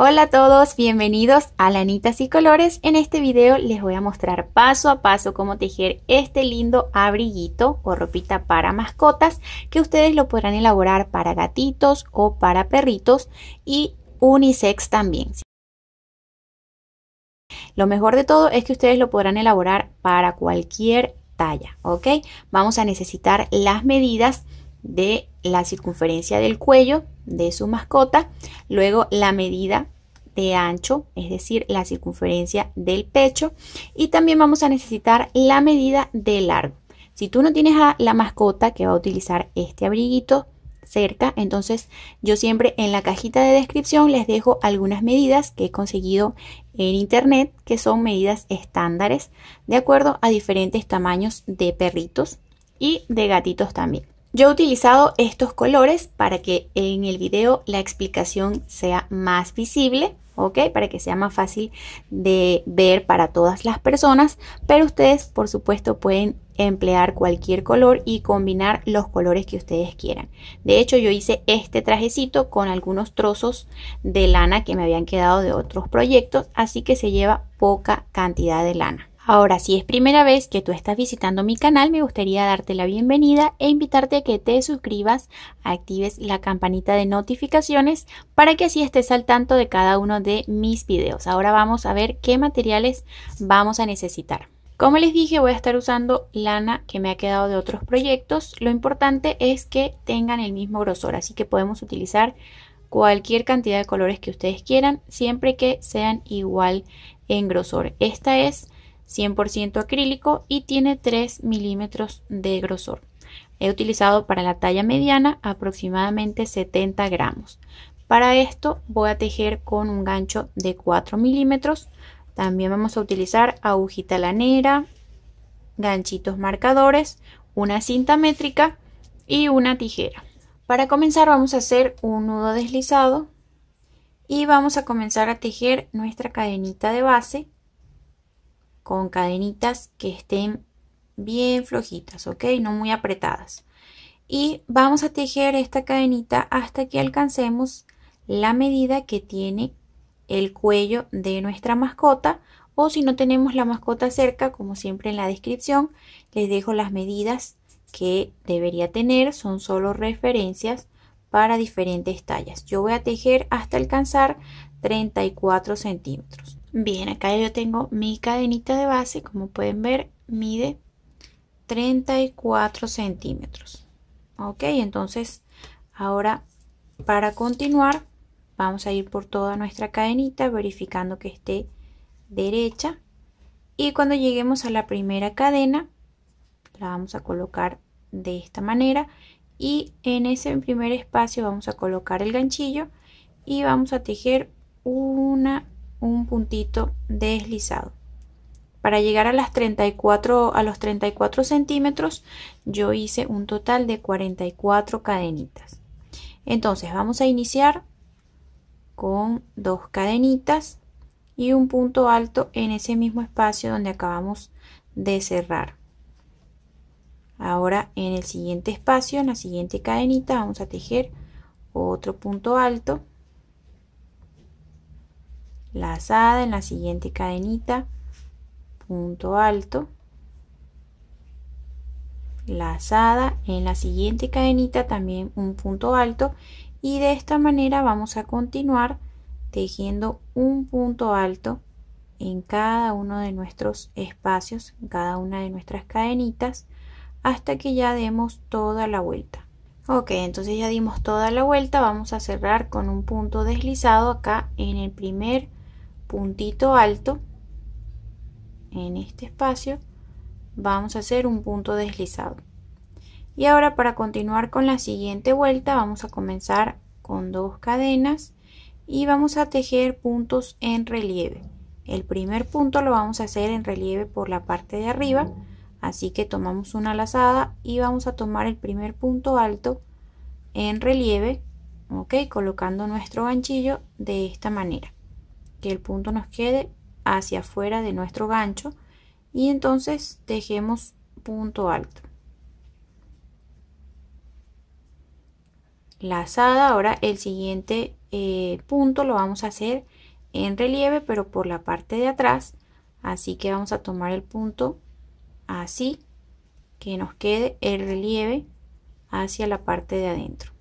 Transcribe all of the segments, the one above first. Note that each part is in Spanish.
Hola a todos, bienvenidos a Lanitas y Colores. En este video les voy a mostrar paso a paso cómo tejer este lindo abriguito o ropita para mascotas que ustedes lo podrán elaborar para gatitos o para perritos y unisex también. Lo mejor de todo es que ustedes lo podrán elaborar para cualquier talla, ¿ok? Vamos a necesitar las medidas de la circunferencia del cuello de su mascota, luego la medida de ancho, es decir, la circunferencia del pecho y también vamos a necesitar la medida de largo. Si tú no tienes a la mascota que va a utilizar este abriguito cerca, entonces yo siempre en la cajita de descripción les dejo algunas medidas que he conseguido en internet, que son medidas estándares de acuerdo a diferentes tamaños de perritos y de gatitos también. Yo he utilizado estos colores para que en el video la explicación sea más visible, ¿ok? Para que sea más fácil de ver para todas las personas, pero ustedes por supuesto pueden emplear cualquier color y combinar los colores que ustedes quieran. De hecho, yo hice este trajecito con algunos trozos de lana que me habían quedado de otros proyectos, así que se lleva poca cantidad de lana. Ahora, si es primera vez que tú estás visitando mi canal, me gustaría darte la bienvenida e invitarte a que te suscribas, actives la campanita de notificaciones para que así estés al tanto de cada uno de mis videos. Ahora vamos a ver qué materiales vamos a necesitar. Como les dije, voy a estar usando lana que me ha quedado de otros proyectos. Lo importante es que tengan el mismo grosor, así que podemos utilizar cualquier cantidad de colores que ustedes quieran, siempre que sean igual en grosor. Esta es 100% acrílico y tiene 3 milímetros de grosor. He utilizado para la talla mediana aproximadamente 70 gramos. Para esto voy a tejer con un gancho de 4 milímetros. También vamos a utilizar agujita lanera, ganchitos marcadores, una cinta métrica y una tijera. Para comenzar vamos a hacer un nudo deslizado y vamos a comenzar a tejer nuestra cadenita de base con cadenitas que estén bien flojitas, ok, no muy apretadas. Y vamos a tejer esta cadenita hasta que alcancemos la medida que tiene el cuello de nuestra mascota o si no tenemos la mascota cerca, como siempre en la descripción, les dejo las medidas que debería tener, son solo referencias para diferentes tallas. Yo voy a tejer hasta alcanzar 34 centímetros. Bien, acá yo tengo mi cadenita de base, como pueden ver, mide 34 centímetros. Ok, entonces ahora para continuar vamos a ir por toda nuestra cadenita verificando que esté derecha. Y cuando lleguemos a la primera cadena, la vamos a colocar de esta manera. Y en ese primer espacio vamos a colocar el ganchillo y vamos a tejer una un puntito deslizado. Para llegar a, las 34, a los 34 centímetros yo hice un total de 44 cadenitas. Entonces vamos a iniciar con dos cadenitas y un punto alto en ese mismo espacio donde acabamos de cerrar. Ahora en el siguiente espacio, en la siguiente cadenita, vamos a tejer otro punto alto lazada en la siguiente cadenita punto alto lazada en la siguiente cadenita también un punto alto y de esta manera vamos a continuar tejiendo un punto alto en cada uno de nuestros espacios en cada una de nuestras cadenitas hasta que ya demos toda la vuelta ok entonces ya dimos toda la vuelta vamos a cerrar con un punto deslizado acá en el primer puntito alto en este espacio vamos a hacer un punto deslizado y ahora para continuar con la siguiente vuelta vamos a comenzar con dos cadenas y vamos a tejer puntos en relieve el primer punto lo vamos a hacer en relieve por la parte de arriba así que tomamos una lazada y vamos a tomar el primer punto alto en relieve ok colocando nuestro ganchillo de esta manera que el punto nos quede hacia afuera de nuestro gancho y entonces tejemos punto alto lazada ahora el siguiente eh, punto lo vamos a hacer en relieve pero por la parte de atrás así que vamos a tomar el punto así que nos quede el relieve hacia la parte de adentro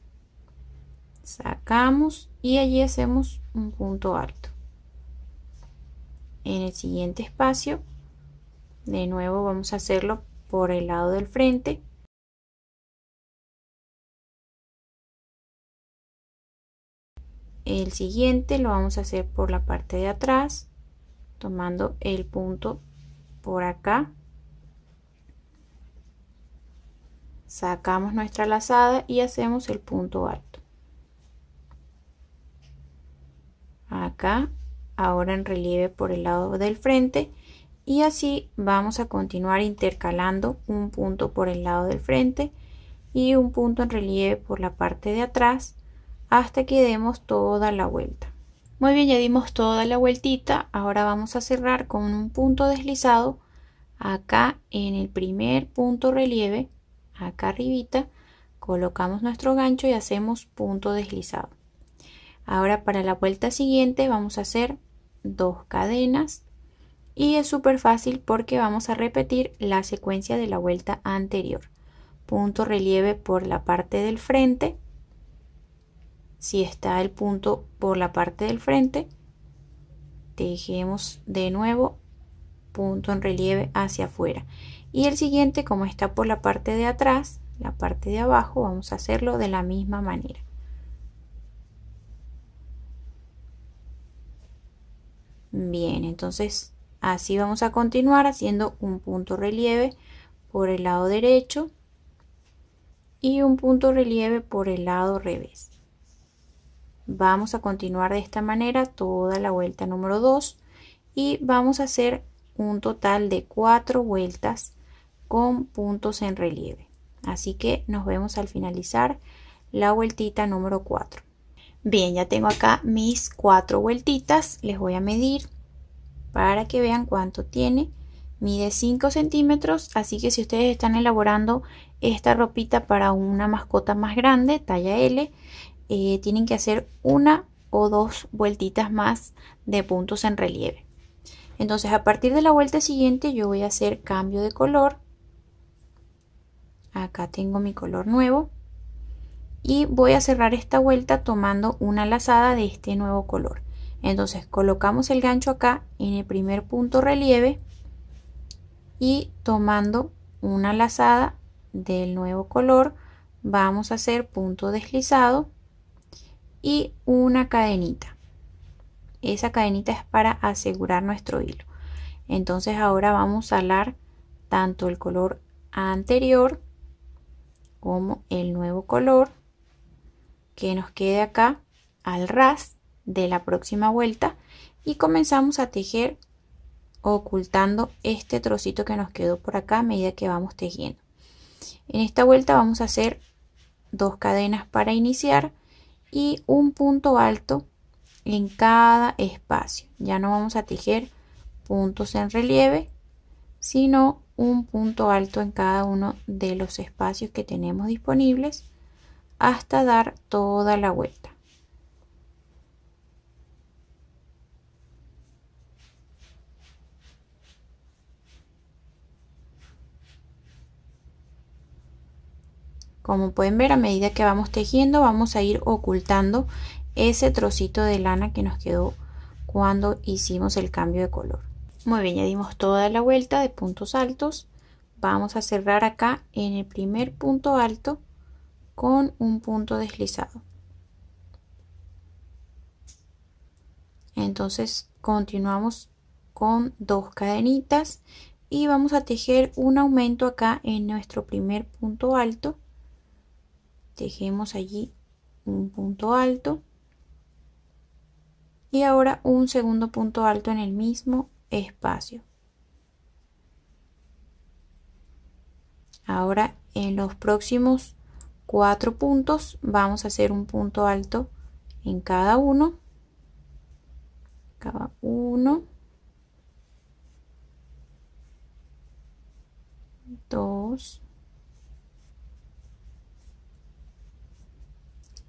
sacamos y allí hacemos un punto alto en el siguiente espacio de nuevo vamos a hacerlo por el lado del frente el siguiente lo vamos a hacer por la parte de atrás tomando el punto por acá sacamos nuestra lazada y hacemos el punto alto acá ahora en relieve por el lado del frente y así vamos a continuar intercalando un punto por el lado del frente y un punto en relieve por la parte de atrás hasta que demos toda la vuelta. Muy bien, ya dimos toda la vueltita, ahora vamos a cerrar con un punto deslizado acá en el primer punto relieve, acá arribita, colocamos nuestro gancho y hacemos punto deslizado. Ahora para la vuelta siguiente vamos a hacer dos cadenas y es súper fácil porque vamos a repetir la secuencia de la vuelta anterior. Punto relieve por la parte del frente. Si está el punto por la parte del frente, tejemos de nuevo punto en relieve hacia afuera. Y el siguiente, como está por la parte de atrás, la parte de abajo, vamos a hacerlo de la misma manera. Bien, entonces así vamos a continuar haciendo un punto relieve por el lado derecho y un punto relieve por el lado revés. Vamos a continuar de esta manera toda la vuelta número 2 y vamos a hacer un total de 4 vueltas con puntos en relieve. Así que nos vemos al finalizar la vueltita número 4. Bien, ya tengo acá mis cuatro vueltitas. Les voy a medir para que vean cuánto tiene. Mide 5 centímetros, así que si ustedes están elaborando esta ropita para una mascota más grande, talla L, eh, tienen que hacer una o dos vueltitas más de puntos en relieve. Entonces a partir de la vuelta siguiente yo voy a hacer cambio de color. Acá tengo mi color nuevo y voy a cerrar esta vuelta tomando una lazada de este nuevo color entonces colocamos el gancho acá en el primer punto relieve y tomando una lazada del nuevo color vamos a hacer punto deslizado y una cadenita esa cadenita es para asegurar nuestro hilo entonces ahora vamos a alar tanto el color anterior como el nuevo color que nos quede acá al ras de la próxima vuelta y comenzamos a tejer ocultando este trocito que nos quedó por acá a medida que vamos tejiendo en esta vuelta vamos a hacer dos cadenas para iniciar y un punto alto en cada espacio ya no vamos a tejer puntos en relieve sino un punto alto en cada uno de los espacios que tenemos disponibles hasta dar toda la vuelta. Como pueden ver, a medida que vamos tejiendo, vamos a ir ocultando ese trocito de lana que nos quedó cuando hicimos el cambio de color. Muy bien, ya dimos toda la vuelta de puntos altos. Vamos a cerrar acá en el primer punto alto con un punto deslizado. Entonces continuamos con dos cadenitas y vamos a tejer un aumento acá en nuestro primer punto alto. Tejemos allí un punto alto y ahora un segundo punto alto en el mismo espacio. Ahora en los próximos cuatro puntos vamos a hacer un punto alto en cada uno cada uno dos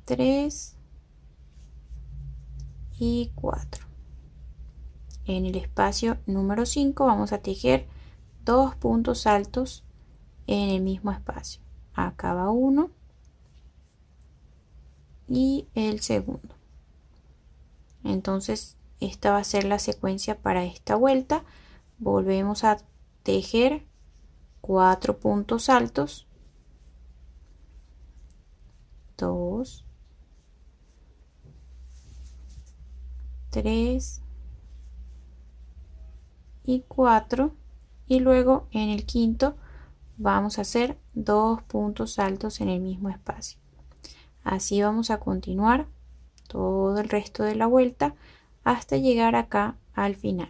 tres y cuatro en el espacio número 5 vamos a tejer dos puntos altos en el mismo espacio a cada uno y el segundo. Entonces esta va a ser la secuencia para esta vuelta. Volvemos a tejer cuatro puntos altos. 2, 3 y 4 y luego en el quinto vamos a hacer dos puntos altos en el mismo espacio. Así vamos a continuar todo el resto de la vuelta hasta llegar acá al final.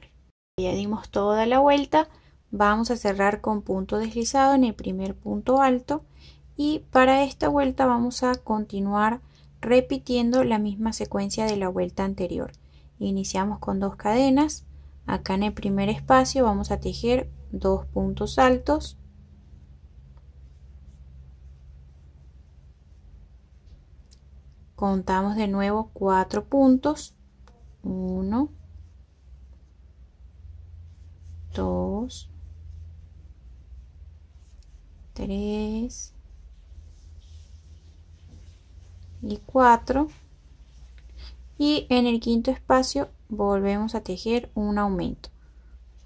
Ya dimos toda la vuelta, vamos a cerrar con punto deslizado en el primer punto alto y para esta vuelta vamos a continuar repitiendo la misma secuencia de la vuelta anterior. Iniciamos con dos cadenas, acá en el primer espacio vamos a tejer dos puntos altos, contamos de nuevo cuatro puntos 1 2 3 y 4 y en el quinto espacio volvemos a tejer un aumento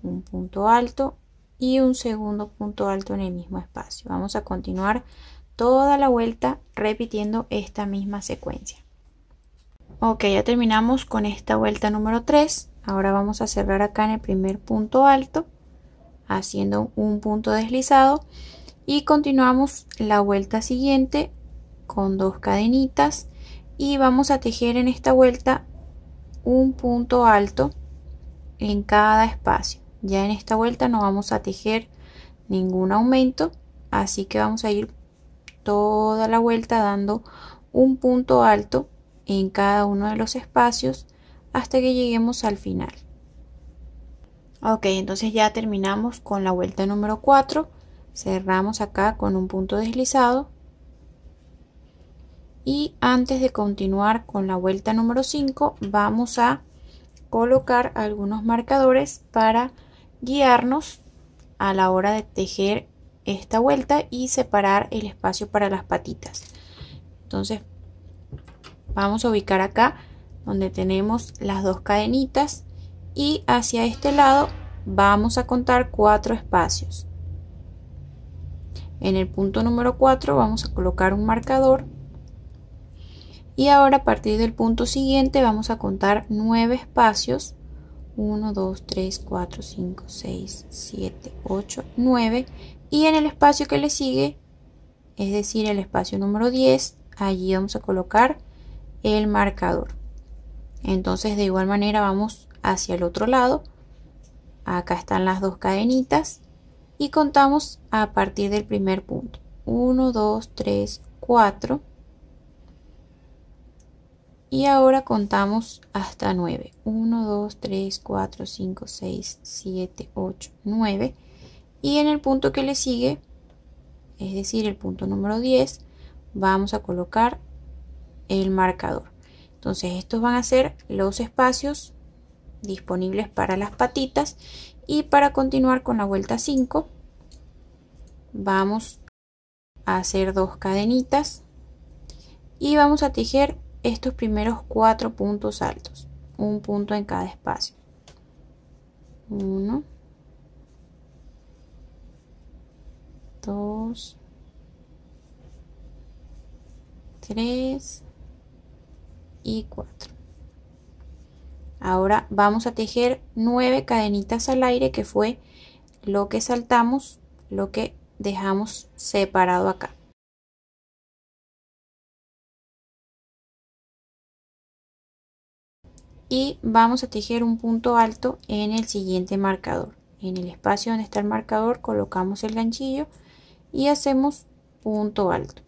un punto alto y un segundo punto alto en el mismo espacio vamos a continuar toda la vuelta repitiendo esta misma secuencia. Ok, ya terminamos con esta vuelta número 3. Ahora vamos a cerrar acá en el primer punto alto, haciendo un punto deslizado. Y continuamos la vuelta siguiente con dos cadenitas. Y vamos a tejer en esta vuelta un punto alto en cada espacio. Ya en esta vuelta no vamos a tejer ningún aumento, así que vamos a ir toda la vuelta dando un punto alto en cada uno de los espacios hasta que lleguemos al final. Ok, entonces ya terminamos con la vuelta número 4. Cerramos acá con un punto deslizado. Y antes de continuar con la vuelta número 5, vamos a colocar algunos marcadores para guiarnos a la hora de tejer esta vuelta y separar el espacio para las patitas entonces vamos a ubicar acá donde tenemos las dos cadenitas y hacia este lado vamos a contar cuatro espacios en el punto número 4 vamos a colocar un marcador y ahora a partir del punto siguiente vamos a contar nueve espacios 1, 2, 3, 4, 5, 6, 7, 8, 9 y en el espacio que le sigue, es decir, el espacio número 10, allí vamos a colocar el marcador. Entonces de igual manera vamos hacia el otro lado. Acá están las dos cadenitas y contamos a partir del primer punto. 1, 2, 3, 4. Y ahora contamos hasta 9. 1, 2, 3, 4, 5, 6, 7, 8, 9. Y en el punto que le sigue, es decir, el punto número 10, vamos a colocar el marcador. Entonces estos van a ser los espacios disponibles para las patitas. Y para continuar con la vuelta 5, vamos a hacer dos cadenitas y vamos a tejer estos primeros cuatro puntos altos un punto en cada espacio 2 3 y 4 Ahora vamos a tejer 9 cadenitas al aire que fue lo que saltamos, lo que dejamos separado acá. Y vamos a tejer un punto alto en el siguiente marcador. En el espacio donde está el marcador colocamos el ganchillo y hacemos punto alto.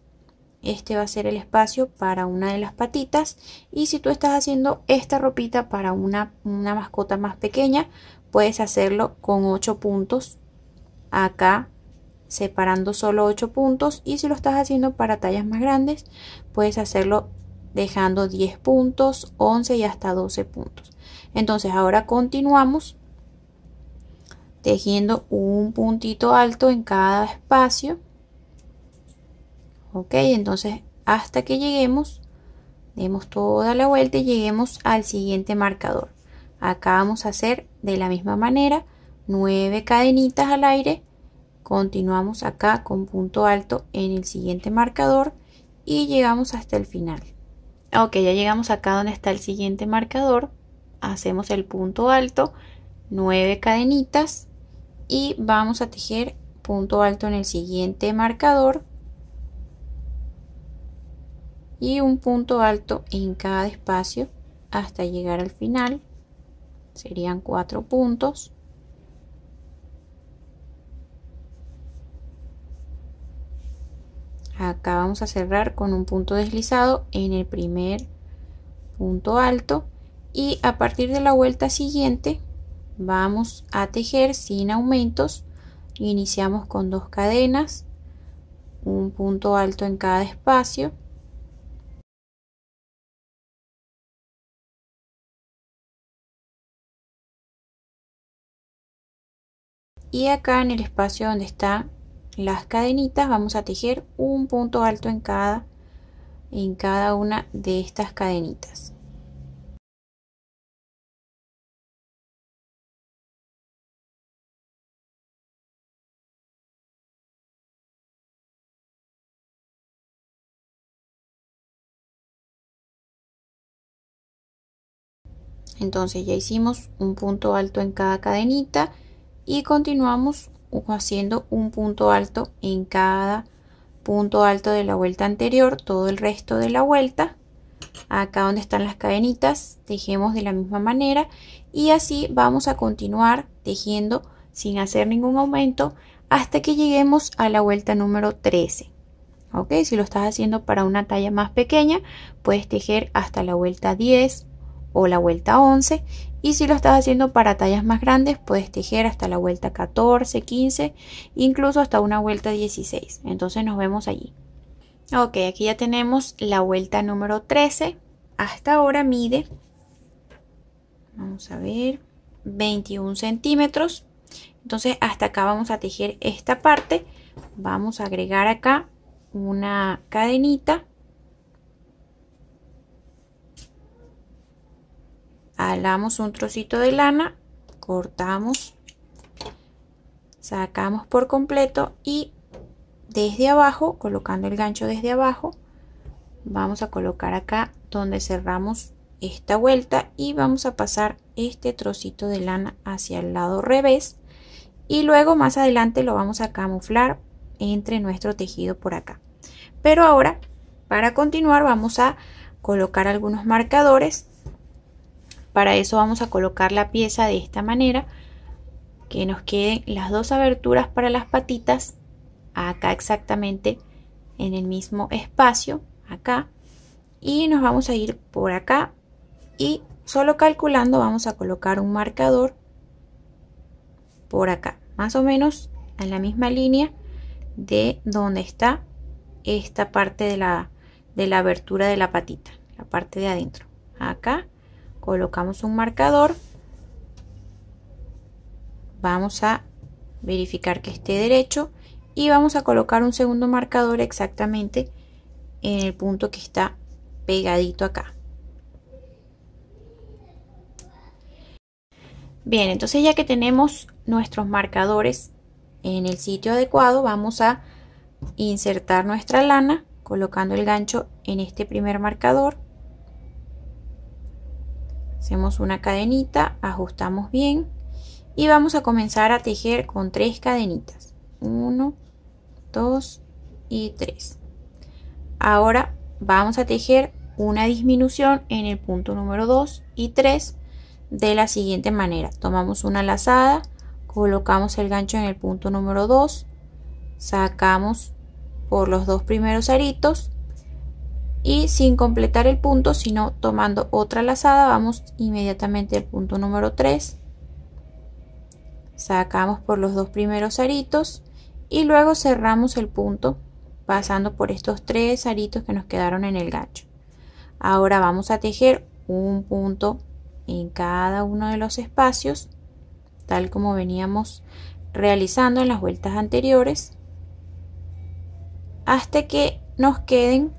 Este va a ser el espacio para una de las patitas y si tú estás haciendo esta ropita para una, una mascota más pequeña, puedes hacerlo con 8 puntos acá separando solo 8 puntos y si lo estás haciendo para tallas más grandes puedes hacerlo dejando 10 puntos 11 y hasta 12 puntos entonces ahora continuamos tejiendo un puntito alto en cada espacio ok entonces hasta que lleguemos demos toda la vuelta y lleguemos al siguiente marcador acá vamos a hacer de la misma manera 9 cadenitas al aire continuamos acá con punto alto en el siguiente marcador y llegamos hasta el final ok ya llegamos acá donde está el siguiente marcador hacemos el punto alto 9 cadenitas y vamos a tejer punto alto en el siguiente marcador y un punto alto en cada espacio hasta llegar al final serían cuatro puntos acá vamos a cerrar con un punto deslizado en el primer punto alto y a partir de la vuelta siguiente vamos a tejer sin aumentos iniciamos con dos cadenas un punto alto en cada espacio y acá en el espacio donde están las cadenitas vamos a tejer un punto alto en cada en cada una de estas cadenitas Entonces ya hicimos un punto alto en cada cadenita y continuamos haciendo un punto alto en cada punto alto de la vuelta anterior, todo el resto de la vuelta. Acá donde están las cadenitas tejemos de la misma manera y así vamos a continuar tejiendo sin hacer ningún aumento hasta que lleguemos a la vuelta número 13. ¿Ok? Si lo estás haciendo para una talla más pequeña, puedes tejer hasta la vuelta 10, o la vuelta 11 y si lo estás haciendo para tallas más grandes puedes tejer hasta la vuelta 14, 15, incluso hasta una vuelta 16. Entonces nos vemos allí. Ok, aquí ya tenemos la vuelta número 13. Hasta ahora mide, vamos a ver, 21 centímetros. Entonces hasta acá vamos a tejer esta parte. Vamos a agregar acá una cadenita Alamos un trocito de lana, cortamos, sacamos por completo y desde abajo, colocando el gancho desde abajo, vamos a colocar acá donde cerramos esta vuelta y vamos a pasar este trocito de lana hacia el lado revés y luego más adelante lo vamos a camuflar entre nuestro tejido por acá pero ahora para continuar vamos a colocar algunos marcadores para eso vamos a colocar la pieza de esta manera, que nos queden las dos aberturas para las patitas, acá exactamente en el mismo espacio, acá. Y nos vamos a ir por acá y solo calculando vamos a colocar un marcador por acá, más o menos en la misma línea de donde está esta parte de la, de la abertura de la patita, la parte de adentro. Acá colocamos un marcador, vamos a verificar que esté derecho y vamos a colocar un segundo marcador exactamente en el punto que está pegadito acá. Bien, entonces ya que tenemos nuestros marcadores en el sitio adecuado, vamos a insertar nuestra lana colocando el gancho en este primer marcador Hacemos una cadenita, ajustamos bien y vamos a comenzar a tejer con tres cadenitas. 1, 2 y 3. Ahora vamos a tejer una disminución en el punto número 2 y 3 de la siguiente manera. Tomamos una lazada, colocamos el gancho en el punto número 2, sacamos por los dos primeros aritos y sin completar el punto sino tomando otra lazada vamos inmediatamente al punto número 3 sacamos por los dos primeros aritos y luego cerramos el punto pasando por estos tres aritos que nos quedaron en el gancho ahora vamos a tejer un punto en cada uno de los espacios tal como veníamos realizando en las vueltas anteriores hasta que nos queden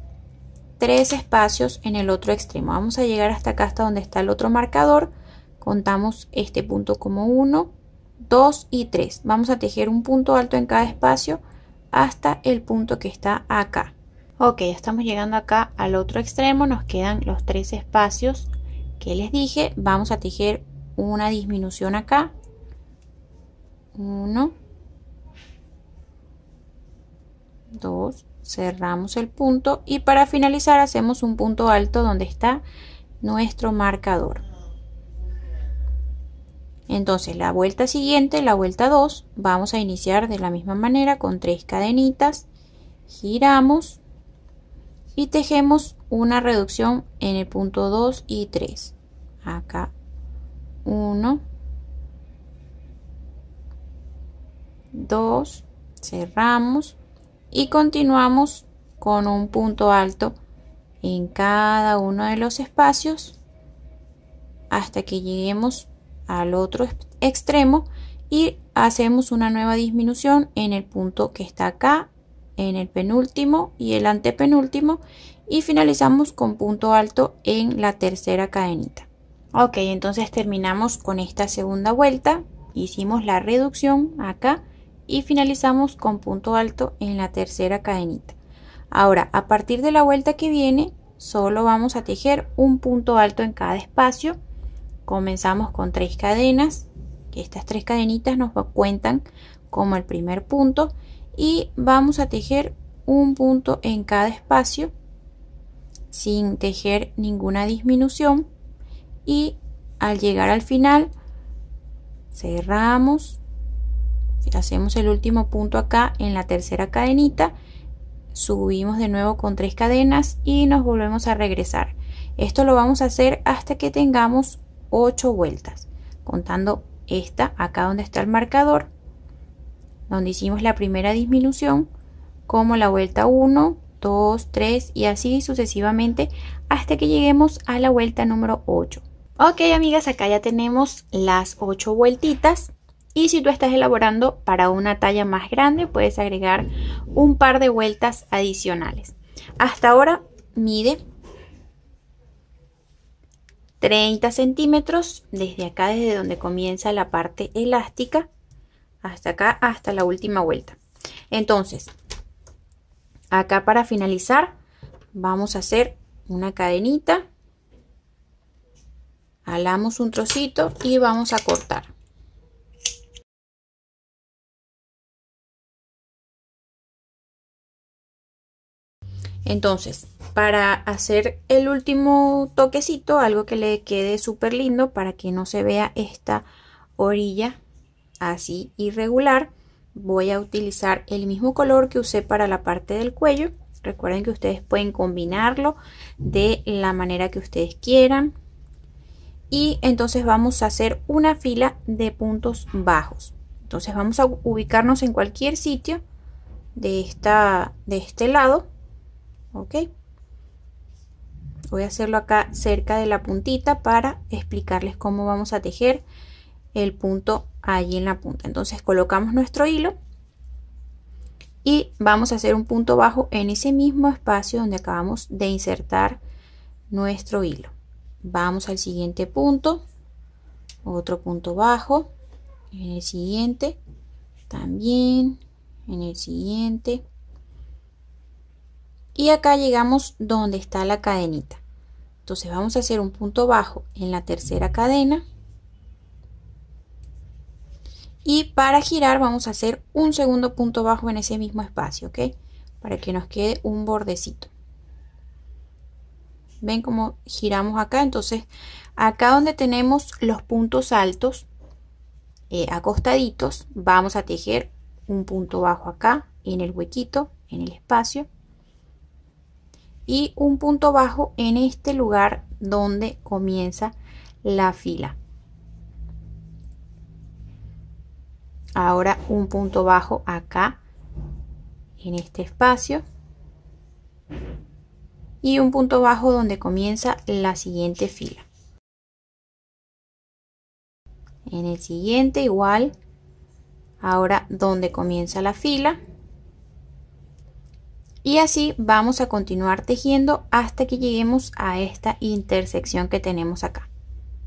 tres espacios en el otro extremo. Vamos a llegar hasta acá, hasta donde está el otro marcador. Contamos este punto como 1, 2 y 3. Vamos a tejer un punto alto en cada espacio hasta el punto que está acá. Ok, ya estamos llegando acá al otro extremo. Nos quedan los tres espacios que les dije. Vamos a tejer una disminución acá. 1, 2 cerramos el punto y para finalizar hacemos un punto alto donde está nuestro marcador. Entonces la vuelta siguiente, la vuelta 2, vamos a iniciar de la misma manera con tres cadenitas, giramos y tejemos una reducción en el punto 2 y 3. Acá 1, 2, cerramos y continuamos con un punto alto en cada uno de los espacios hasta que lleguemos al otro extremo y hacemos una nueva disminución en el punto que está acá en el penúltimo y el antepenúltimo y finalizamos con punto alto en la tercera cadenita ok entonces terminamos con esta segunda vuelta hicimos la reducción acá y finalizamos con punto alto en la tercera cadenita. Ahora, a partir de la vuelta que viene, solo vamos a tejer un punto alto en cada espacio. Comenzamos con tres cadenas. Estas tres cadenitas nos cuentan como el primer punto y vamos a tejer un punto en cada espacio sin tejer ninguna disminución y al llegar al final cerramos hacemos el último punto acá en la tercera cadenita subimos de nuevo con tres cadenas y nos volvemos a regresar esto lo vamos a hacer hasta que tengamos 8 vueltas contando esta acá donde está el marcador donde hicimos la primera disminución como la vuelta 1 2 3 y así sucesivamente hasta que lleguemos a la vuelta número 8 ok amigas acá ya tenemos las 8 vueltitas y si tú estás elaborando para una talla más grande, puedes agregar un par de vueltas adicionales. Hasta ahora mide 30 centímetros desde acá, desde donde comienza la parte elástica, hasta acá, hasta la última vuelta. Entonces, acá para finalizar, vamos a hacer una cadenita, jalamos un trocito y vamos a cortar. Entonces, para hacer el último toquecito, algo que le quede súper lindo para que no se vea esta orilla así irregular, voy a utilizar el mismo color que usé para la parte del cuello. Recuerden que ustedes pueden combinarlo de la manera que ustedes quieran. Y entonces vamos a hacer una fila de puntos bajos. Entonces vamos a ubicarnos en cualquier sitio de, esta, de este lado ok voy a hacerlo acá cerca de la puntita para explicarles cómo vamos a tejer el punto allí en la punta entonces colocamos nuestro hilo y vamos a hacer un punto bajo en ese mismo espacio donde acabamos de insertar nuestro hilo vamos al siguiente punto otro punto bajo en el siguiente también en el siguiente y acá llegamos donde está la cadenita entonces vamos a hacer un punto bajo en la tercera cadena y para girar vamos a hacer un segundo punto bajo en ese mismo espacio ok para que nos quede un bordecito ven cómo giramos acá entonces acá donde tenemos los puntos altos eh, acostaditos vamos a tejer un punto bajo acá en el huequito en el espacio y un punto bajo en este lugar donde comienza la fila. Ahora un punto bajo acá en este espacio y un punto bajo donde comienza la siguiente fila. En el siguiente igual, ahora donde comienza la fila y así vamos a continuar tejiendo hasta que lleguemos a esta intersección que tenemos acá.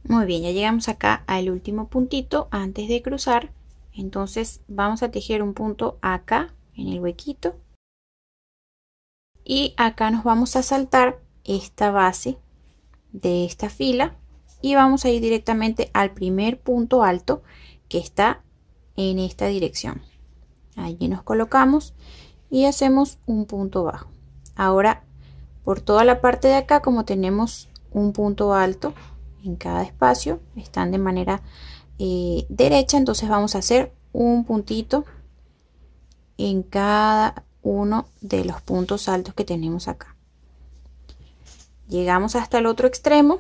Muy bien, ya llegamos acá al último puntito antes de cruzar. Entonces vamos a tejer un punto acá en el huequito. Y acá nos vamos a saltar esta base de esta fila y vamos a ir directamente al primer punto alto que está en esta dirección. Allí nos colocamos y hacemos un punto bajo ahora por toda la parte de acá como tenemos un punto alto en cada espacio están de manera eh, derecha entonces vamos a hacer un puntito en cada uno de los puntos altos que tenemos acá llegamos hasta el otro extremo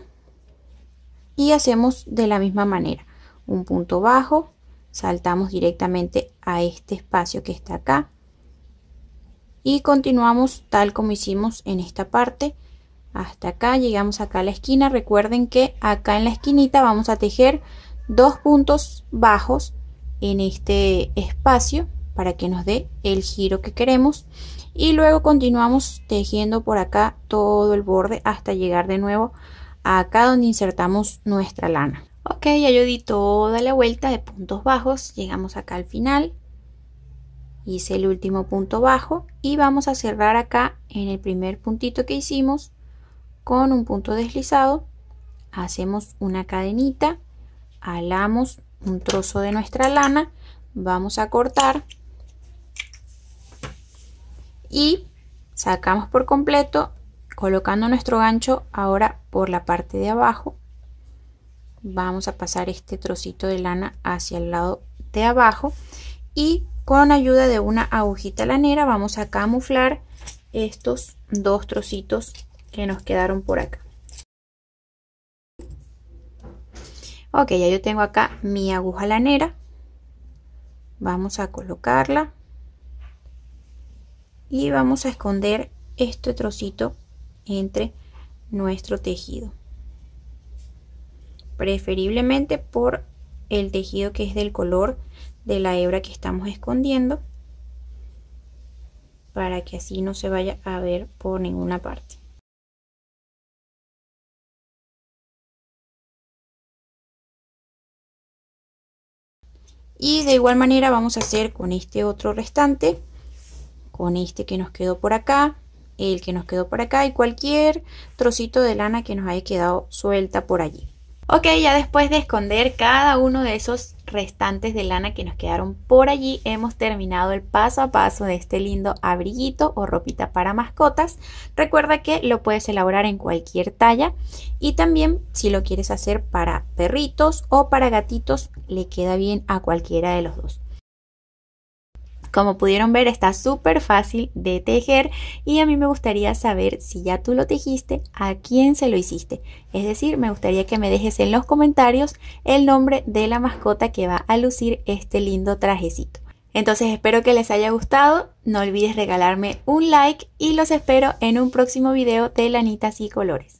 y hacemos de la misma manera un punto bajo saltamos directamente a este espacio que está acá y continuamos tal como hicimos en esta parte hasta acá llegamos acá a la esquina recuerden que acá en la esquinita vamos a tejer dos puntos bajos en este espacio para que nos dé el giro que queremos y luego continuamos tejiendo por acá todo el borde hasta llegar de nuevo acá donde insertamos nuestra lana ok ya yo di toda la vuelta de puntos bajos llegamos acá al final hice el último punto bajo y vamos a cerrar acá en el primer puntito que hicimos con un punto deslizado hacemos una cadenita alamos un trozo de nuestra lana vamos a cortar y sacamos por completo colocando nuestro gancho ahora por la parte de abajo vamos a pasar este trocito de lana hacia el lado de abajo y con ayuda de una agujita lanera vamos a camuflar estos dos trocitos que nos quedaron por acá. Ok, ya yo tengo acá mi aguja lanera. Vamos a colocarla. Y vamos a esconder este trocito entre nuestro tejido. Preferiblemente por el tejido que es del color de la hebra que estamos escondiendo para que así no se vaya a ver por ninguna parte. Y de igual manera vamos a hacer con este otro restante, con este que nos quedó por acá, el que nos quedó por acá y cualquier trocito de lana que nos haya quedado suelta por allí. Ok, ya después de esconder cada uno de esos restantes de lana que nos quedaron por allí, hemos terminado el paso a paso de este lindo abriguito o ropita para mascotas. Recuerda que lo puedes elaborar en cualquier talla y también si lo quieres hacer para perritos o para gatitos, le queda bien a cualquiera de los dos. Como pudieron ver, está súper fácil de tejer y a mí me gustaría saber si ya tú lo tejiste, a quién se lo hiciste. Es decir, me gustaría que me dejes en los comentarios el nombre de la mascota que va a lucir este lindo trajecito. Entonces espero que les haya gustado, no olvides regalarme un like y los espero en un próximo video de Lanitas y Colores.